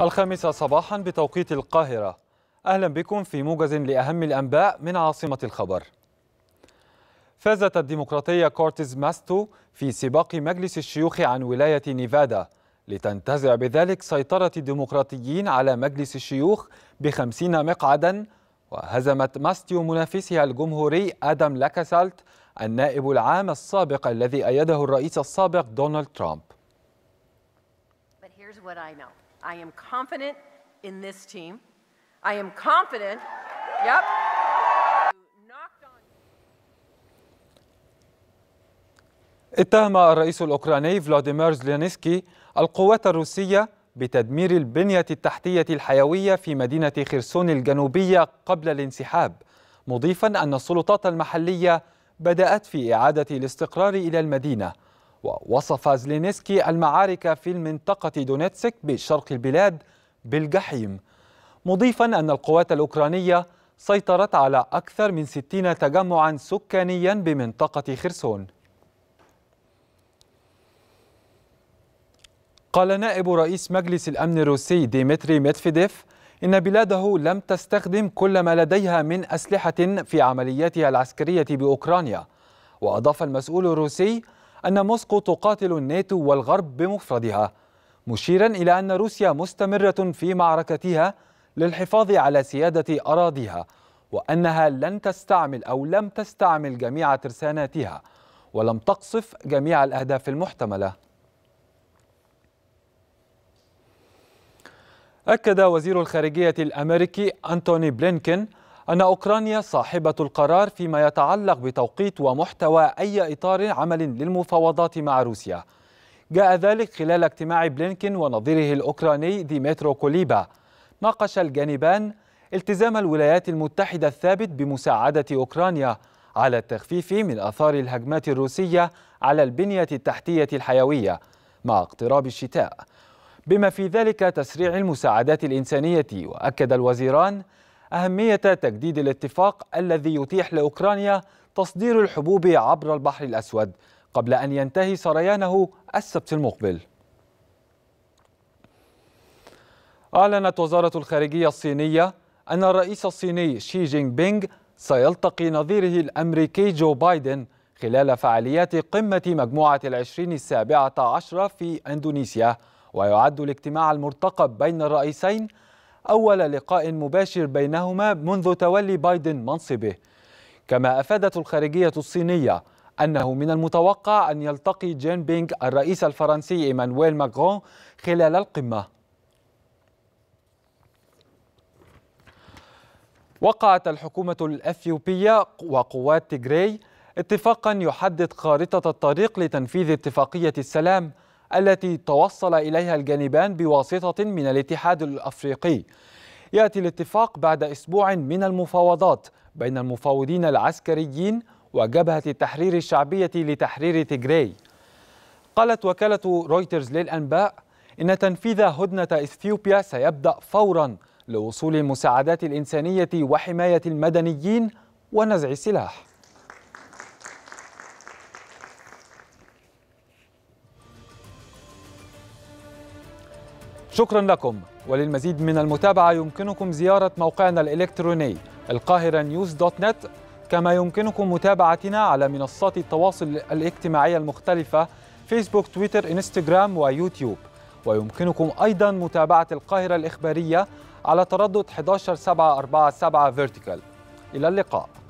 الخامسة صباحا بتوقيت القاهرة أهلا بكم في موجز لأهم الأنباء من عاصمة الخبر فازت الديمقراطية كورتيز ماستو في سباق مجلس الشيوخ عن ولاية نيفادا لتنتزع بذلك سيطرة الديمقراطيين على مجلس الشيوخ بخمسين مقعدا وهزمت ماستيو منافسها الجمهوري آدم لاكاسالت النائب العام السابق الذي أيده الرئيس السابق دونالد ترامب what I know. I am confident in this team. I am confident, yep. اتهم الرئيس الأوكراني فلاديمير زلينسكي القوات الروسية بتدمير البنية التحتية الحيوية في مدينة خرسون الجنوبية قبل الانسحاب مضيفا أن السلطات المحلية بدأت في إعادة الاستقرار إلى المدينة ووصف زلينسكي المعارك في المنطقة دونيتسك بشرق البلاد بالجحيم مضيفا أن القوات الأوكرانية سيطرت على أكثر من 60 تجمعا سكانيا بمنطقة خرسون قال نائب رئيس مجلس الأمن الروسي ديمتري ميدفيديف إن بلاده لم تستخدم كل ما لديها من أسلحة في عملياتها العسكرية بأوكرانيا وأضاف المسؤول الروسي أن موسكو تقاتل الناتو والغرب بمفردها مشيرا إلى أن روسيا مستمرة في معركتها للحفاظ على سيادة أراضيها وأنها لن تستعمل أو لم تستعمل جميع ترساناتها ولم تقصف جميع الأهداف المحتملة أكد وزير الخارجية الأمريكي أنتوني بلينكين أن أوكرانيا صاحبة القرار فيما يتعلق بتوقيت ومحتوى أي إطار عمل للمفاوضات مع روسيا جاء ذلك خلال اجتماع بلينكين ونظيره الأوكراني ديمترو كوليبا ناقش الجانبان التزام الولايات المتحدة الثابت بمساعدة أوكرانيا على التخفيف من آثار الهجمات الروسية على البنية التحتية الحيوية مع اقتراب الشتاء بما في ذلك تسريع المساعدات الإنسانية وأكد الوزيران أهمية تجديد الاتفاق الذي يتيح لأوكرانيا تصدير الحبوب عبر البحر الأسود قبل أن ينتهي سريانه السبت المقبل أعلنت وزارة الخارجية الصينية أن الرئيس الصيني شي جينغ بينغ سيلتقي نظيره الأمريكي جو بايدن خلال فعاليات قمة مجموعة العشرين السابعة عشرة في أندونيسيا ويعد الاجتماع المرتقب بين الرئيسين أول لقاء مباشر بينهما منذ تولي بايدن منصبه كما أفادت الخارجية الصينية أنه من المتوقع أن يلتقي جين بينغ الرئيس الفرنسي إيمانويل ماكرون خلال القمة وقعت الحكومة الأثيوبية وقوات تيغراي اتفاقا يحدد خارطة الطريق لتنفيذ اتفاقية السلام التي توصل إليها الجانبان بواسطة من الاتحاد الأفريقي يأتي الاتفاق بعد أسبوع من المفاوضات بين المفاوضين العسكريين وجبهة التحرير الشعبية لتحرير تجري قالت وكالة رويترز للأنباء إن تنفيذ هدنة إثيوبيا سيبدأ فورا لوصول المساعدات الإنسانية وحماية المدنيين ونزع السلاح شكرا لكم وللمزيد من المتابعة يمكنكم زيارة موقعنا الإلكتروني القاهرة نيوز دوت نت كما يمكنكم متابعتنا على منصات التواصل الاجتماعي المختلفة فيسبوك تويتر إنستغرام ويوتيوب ويمكنكم أيضا متابعة القاهرة الإخبارية على تردد 11747 فيرتيكال إلى اللقاء